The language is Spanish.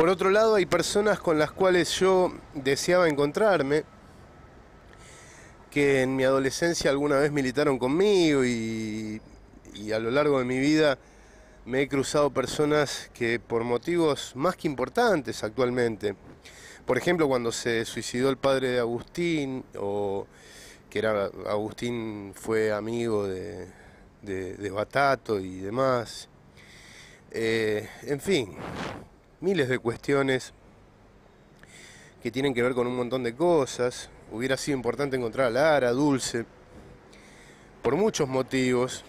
Por otro lado, hay personas con las cuales yo deseaba encontrarme, que en mi adolescencia alguna vez militaron conmigo y, a lo largo de mi vida me he cruzado personas que por motivos más que importantes actualmente, por ejemplo cuando se suicidó el padre de Agustín, o que era Agustín fue amigo de, de, Batato y demás, eh, en fin, miles de cuestiones que tienen que ver con un montón de cosas. Hubiera sido importante encontrar a Lara, Dulce, por muchos motivos,